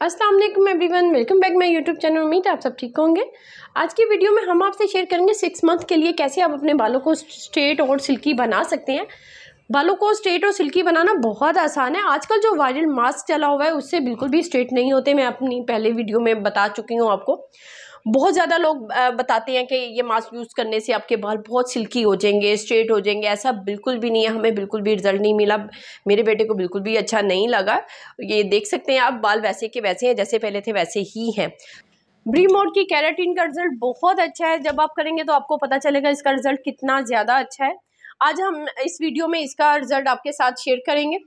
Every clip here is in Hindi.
अस्सलाम वालेकुम everyone welcome back my YouTube channel उम्मीद आप सब ठीक होंगे आज की वीडियो में हम आपसे शेयर करेंगे सिक्स मंथ के लिए कैसे आप अपने बालों को स्ट्रेट और सिल्की बना सकते हैं बालों को स्ट्रेट और सिल्की बनाना बहुत आसान है आजकल जो वायरल मास्क चला हुआ है उससे बिल्कुल भी स्ट्रेट नहीं होते मैं अपनी पहले वीडियो में बता चुकी हूँ आपको बहुत ज़्यादा लोग बताते हैं कि ये मास्क यूज़ करने से आपके बाल बहुत सिल्की हो जाएंगे स्ट्रेट हो जाएंगे ऐसा बिल्कुल भी नहीं है हमें बिल्कुल भी रिजल्ट नहीं मिला मेरे बेटे को बिल्कुल भी अच्छा नहीं लगा ये देख सकते हैं आप बाल वैसे के वैसे हैं जैसे पहले थे वैसे ही हैं ब्री मोड की कैरेटीन का रिजल्ट बहुत अच्छा है जब आप करेंगे तो आपको पता चलेगा इसका रिजल्ट कितना ज़्यादा अच्छा है आज हम इस वीडियो में इसका रिजल्ट आपके साथ शेयर करेंगे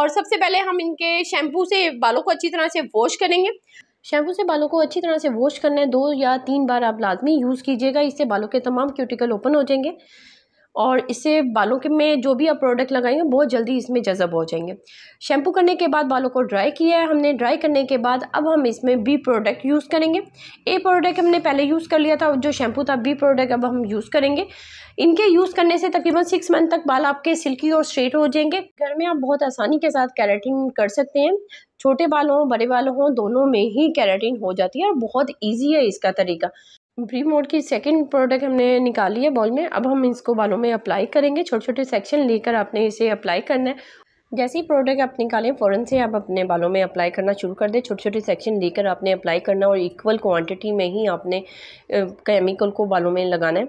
और सबसे पहले हम इनके शैम्पू से बालों को अच्छी तरह से वॉश करेंगे शैम्पू से बालों को अच्छी तरह से वॉश करना है दो या तीन बार आप लाजमी यूज़ कीजिएगा इससे बालों के तमाम क्यूटिकल ओपन हो जाएंगे और इससे बालों के में जो भी आप प्रोडक्ट लगाएंगे बहुत जल्दी इसमें जज़ब हो जाएंगे शैम्पू करने के बाद बालों को ड्राई किया है हमने ड्राई करने के बाद अब हम इसमें बी प्रोडक्ट यूज़ करेंगे ए प्रोडक्ट हमने पहले यूज़ कर लिया था जो शैम्पू था बी प्रोडक्ट अब हम यूज़ करेंगे इनके यूज़ करने से तकरीबन सिक्स मंथ तक बाल आपके सिल्की और स्ट्रेट हो जाएंगे घर में आप बहुत आसानी के साथ कैरेटिन कर सकते हैं छोटे बालों हों बड़े बालों हों दोनों में ही कैराटीन हो जाती है और बहुत ईजी है इसका तरीका प्री मोड की सेकंड प्रोडक्ट हमने निकाली है बॉल में अब हम इसको बालों में अप्लाई करेंगे छोटे छोटे सेक्शन लेकर आपने इसे अप्लाई करना है जैसे ही प्रोडक्ट आप निकालें फ़ौरन से आप अपने बालों में अप्लाई करना शुरू कर दें छोटे छोटे सेक्शन लेकर आपने अप्लाई करना और इक्वल क्वांटिटी में ही आपने केमिकल को बालों में लगाना है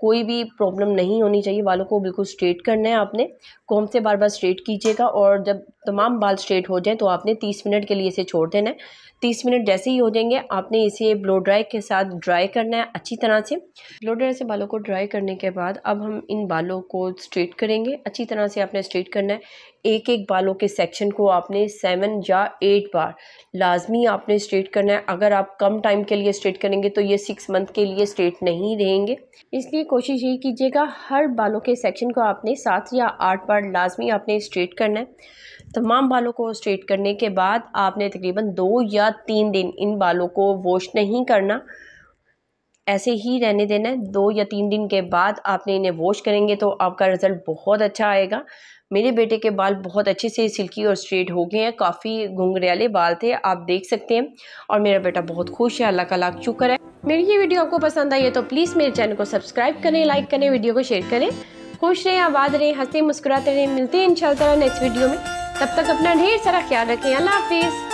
कोई भी प्रॉब्लम नहीं होनी चाहिए बालों को बिल्कुल स्ट्रेट करना है आपने कॉम से बार बार स्ट्रेट कीजिएगा और जब तमाम बाल स्ट्रेट हो जाए तो आपने तीस मिनट के लिए इसे छोड़ देना है तीस मिनट जैसे ही हो जाएंगे आपने इसे ब्लो ड्राई के साथ ड्राई करना है अच्छी तरह से ब्लो ड्राई से बालों को ड्राई करने के बाद अब हम इन बालों को स्ट्रेट करेंगे अच्छी तरह से आपने स्ट्रेट करना है एक एक बालों के सेक्शन को आपने सेवन या एट बार लाजमी आपने स्ट्रेट करना है अगर आप कम टाइम के लिए स्ट्रेट करेंगे तो ये सिक्स मंथ के लिए स्ट्रेट नहीं रहेंगे इसलिए कोशिश यही कीजिएगा हर बालों के सेक्शन को आपने सात या आठ बार लाजमी आपने स्ट्रेट करना है तमाम बालों को स्ट्रेट करने के बाद आपने तकरीबन दो या तीन दिन इन बालों को वॉश नहीं करना ऐसे ही रहने देना है दो या तीन दिन के बाद आपने इन्हें वॉश करेंगे तो आपका रिज़ल्ट बहुत अच्छा आएगा मेरे बेटे के बाल बहुत अच्छे से सिल्की और स्ट्रेट हो गए हैं काफ़ी घुंघरेले बाल थे आप देख सकते हैं और मेरा बेटा बहुत खुश है अल्लाह का लाख शुक्र है मेरी ये वीडियो आपको पसंद आई है तो प्लीज़ मेरे चैनल को सब्सक्राइब करें लाइक करें वीडियो को शेयर करें खुश रहें आबाद रहें हंसते मुस्कुराते रहें मिलते हैं इन नेक्स्ट वीडियो में तब तक अपना ढेर सारा ख्याल रखें अल्लाह हाफिज़